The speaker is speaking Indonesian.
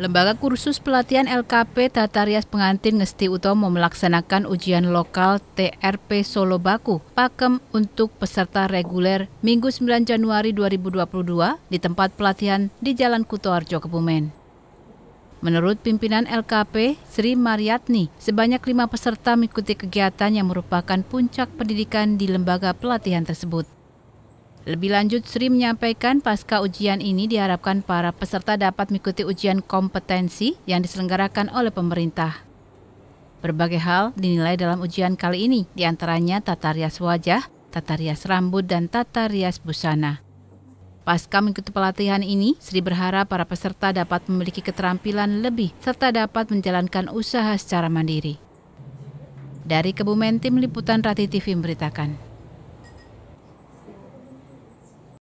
Lembaga Kursus Pelatihan LKP Tata Rias Pengantin Ngesti Utomo melaksanakan ujian lokal TRP Solo Baku Pakem untuk peserta reguler Minggu 9 Januari 2022 di tempat pelatihan di Jalan Kutoarjo Kebumen. Menurut pimpinan LKP Sri Mariatni, sebanyak lima peserta mengikuti kegiatan yang merupakan puncak pendidikan di lembaga pelatihan tersebut. Lebih lanjut, Sri menyampaikan pasca ujian ini diharapkan para peserta dapat mengikuti ujian kompetensi yang diselenggarakan oleh pemerintah. Berbagai hal dinilai dalam ujian kali ini, diantaranya tata rias wajah, tata rias rambut, dan tata rias busana. Pasca mengikuti pelatihan ini, Sri berharap para peserta dapat memiliki keterampilan lebih serta dapat menjalankan usaha secara mandiri. Dari Kebumen Tim Liputan Rati TV memberitakan.